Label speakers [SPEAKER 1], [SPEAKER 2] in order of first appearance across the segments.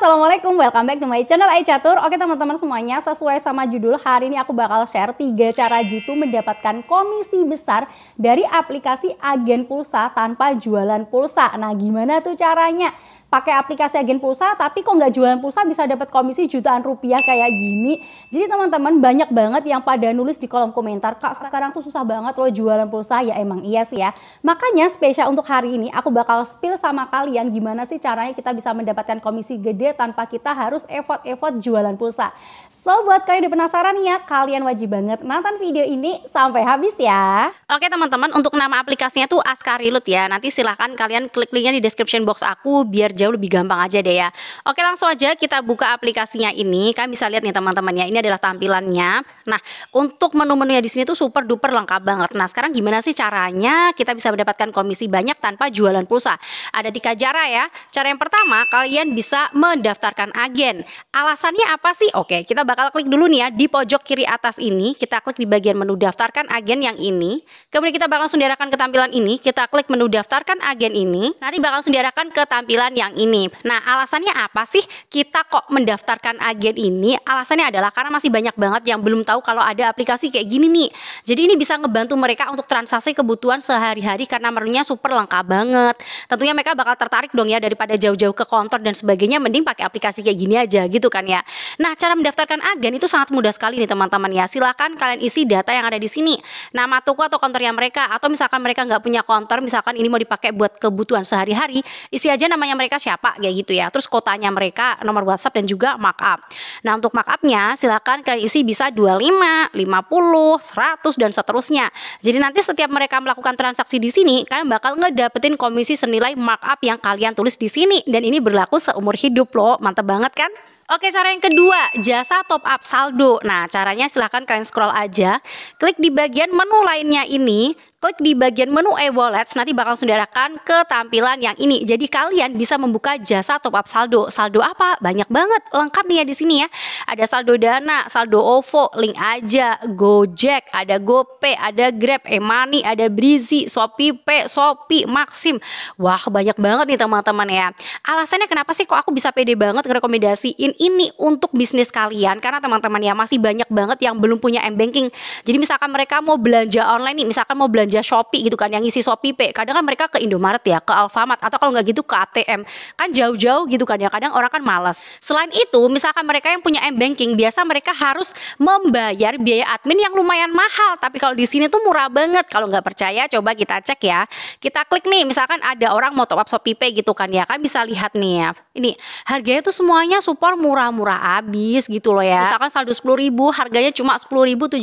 [SPEAKER 1] Assalamualaikum, welcome back to my channel I Catur. Oke teman-teman semuanya, sesuai sama judul, hari ini aku bakal share 3 cara jitu mendapatkan komisi besar dari aplikasi agen pulsa tanpa jualan pulsa. Nah gimana tuh caranya? pakai aplikasi agen pulsa tapi kok nggak jualan pulsa bisa dapat komisi jutaan rupiah kayak gini. Jadi teman-teman banyak banget yang pada nulis di kolom komentar, "Kak, sekarang tuh susah banget loh jualan pulsa." Ya emang iya sih ya. Makanya spesial untuk hari ini aku bakal spill sama kalian gimana sih caranya kita bisa mendapatkan komisi gede tanpa kita harus effort-effort jualan pulsa. So buat kalian yang penasaran ya, kalian wajib banget nonton video ini sampai habis ya. Oke teman-teman, untuk nama aplikasinya tuh Askarilut ya. Nanti silahkan kalian klik linknya di description box aku biar jauh lebih gampang aja deh ya. Oke, langsung aja kita buka aplikasinya ini. Kalian bisa lihat nih teman-teman ya. Ini adalah tampilannya. Nah, untuk menu-menunya di sini tuh super duper lengkap banget. Nah, sekarang gimana sih caranya kita bisa mendapatkan komisi banyak tanpa jualan pulsa? Ada tiga cara ya. Cara yang pertama, kalian bisa mendaftarkan agen. Alasannya apa sih? Oke, kita bakal klik dulu nih ya di pojok kiri atas ini. Kita klik di bagian menu daftarkan agen yang ini. Kemudian kita bakal langsung diarahkan ke tampilan ini. Kita klik menu daftarkan agen ini. Nanti bakal langsung diarahkan ke tampilan yang tentang ini. Nah, alasannya apa sih kita kok mendaftarkan agen ini? Alasannya adalah karena masih banyak banget yang belum tahu kalau ada aplikasi kayak gini nih. Jadi ini bisa ngebantu mereka untuk transaksi kebutuhan sehari-hari karena menunya super lengkap banget. Tentunya mereka bakal tertarik dong ya daripada jauh-jauh ke kantor dan sebagainya mending pakai aplikasi kayak gini aja gitu kan ya. Nah, cara mendaftarkan agen itu sangat mudah sekali nih teman-teman ya. Silahkan kalian isi data yang ada di sini. Nama toko atau kontornya mereka atau misalkan mereka nggak punya kantor, misalkan ini mau dipakai buat kebutuhan sehari-hari, isi aja namanya mereka siapa kayak gitu ya. Terus kotanya mereka, nomor WhatsApp dan juga markup. Nah, untuk markupnya silakan kalian isi bisa 25, 50, 100 dan seterusnya. Jadi nanti setiap mereka melakukan transaksi di sini, kalian bakal ngedapetin komisi senilai markup yang kalian tulis di sini dan ini berlaku seumur hidup loh. Mantap banget kan? Oke, cara yang kedua, jasa top up saldo. Nah, caranya silahkan kalian scroll aja, klik di bagian menu lainnya ini, Klik di bagian menu e-wallets nanti bakal saudarakan ke tampilan yang ini. Jadi kalian bisa membuka jasa top up saldo. Saldo apa? Banyak banget. Lengkap nih ya di sini ya. Ada saldo Dana, saldo OVO, Link aja, Gojek, ada GoPay, ada Grab, E-money, ada Brizi, ShopeePay, Shopee, Maxim. Wah, banyak banget nih teman-teman ya. Alasannya kenapa sih kok aku bisa pede banget ngerekomendasiin ini untuk bisnis kalian? Karena teman-teman ya masih banyak banget yang belum punya m-banking. Jadi misalkan mereka mau belanja online nih, misalkan mau belanja belanja Shopee gitu kan yang isi Shopee Pay. Kadang kan mereka ke Indomaret ya, ke Alfamart atau kalau nggak gitu ke ATM. Kan jauh-jauh gitu kan ya. Kadang orang kan malas. Selain itu, misalkan mereka yang punya M-banking, biasa mereka harus membayar biaya admin yang lumayan mahal. Tapi kalau di sini tuh murah banget. Kalau nggak percaya coba kita cek ya. Kita klik nih misalkan ada orang mau top up Shopee Pay gitu kan ya. Kan bisa lihat nih ya. Ini harganya tuh semuanya super murah-murah abis gitu loh ya. Misalkan saldo 10.000 harganya cuma 10.725.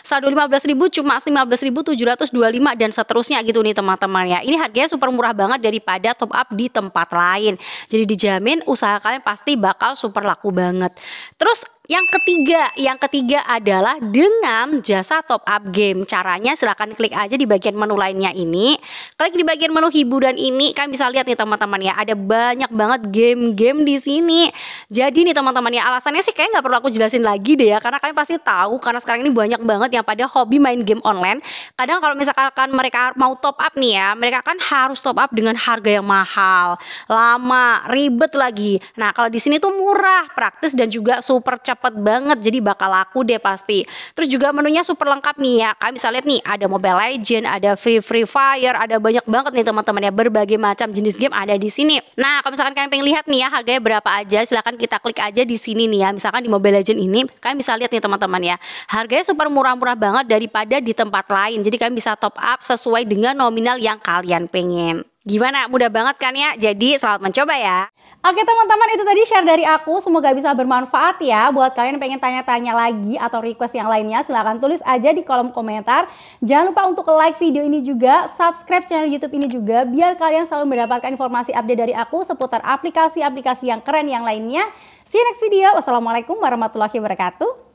[SPEAKER 1] Saldo 15.000 cuma 15.000 725 dan seterusnya gitu nih teman-teman ya. Ini harganya super murah banget daripada top up di tempat lain. Jadi dijamin usaha kalian pasti bakal super laku banget. Terus yang ketiga, yang ketiga adalah dengan jasa top up game. Caranya silahkan klik aja di bagian menu lainnya ini. Klik di bagian menu hiburan ini, kalian bisa lihat nih teman-teman ya, ada banyak banget game-game di sini. Jadi nih teman-teman ya, alasannya sih kayak nggak perlu aku jelasin lagi deh ya, karena kalian pasti tahu karena sekarang ini banyak banget yang pada hobi main game online. Kadang kalau misalkan mereka mau top up nih ya, mereka kan harus top up dengan harga yang mahal, lama, ribet lagi. Nah kalau di sini tuh murah, praktis dan juga super cepat cepet banget jadi bakal laku deh pasti terus juga menunya super lengkap nih ya kalian bisa lihat nih ada Mobile Legend ada Free Free Fire ada banyak banget nih teman-teman ya berbagai macam jenis game ada di sini nah kalau misalkan kalian pengen lihat nih ya harganya berapa aja silahkan kita klik aja di sini nih ya misalkan di Mobile Legend ini kalian bisa lihat nih teman-teman ya harganya super murah-murah banget daripada di tempat lain jadi kalian bisa top up sesuai dengan nominal yang kalian pengen Gimana? Mudah banget kan ya? Jadi selamat mencoba ya. Oke teman-teman itu tadi share dari aku. Semoga bisa bermanfaat ya. Buat kalian yang pengen tanya-tanya lagi atau request yang lainnya silahkan tulis aja di kolom komentar. Jangan lupa untuk like video ini juga. Subscribe channel Youtube ini juga. Biar kalian selalu mendapatkan informasi update dari aku seputar aplikasi-aplikasi yang keren yang lainnya. See you next video. Wassalamualaikum warahmatullahi wabarakatuh.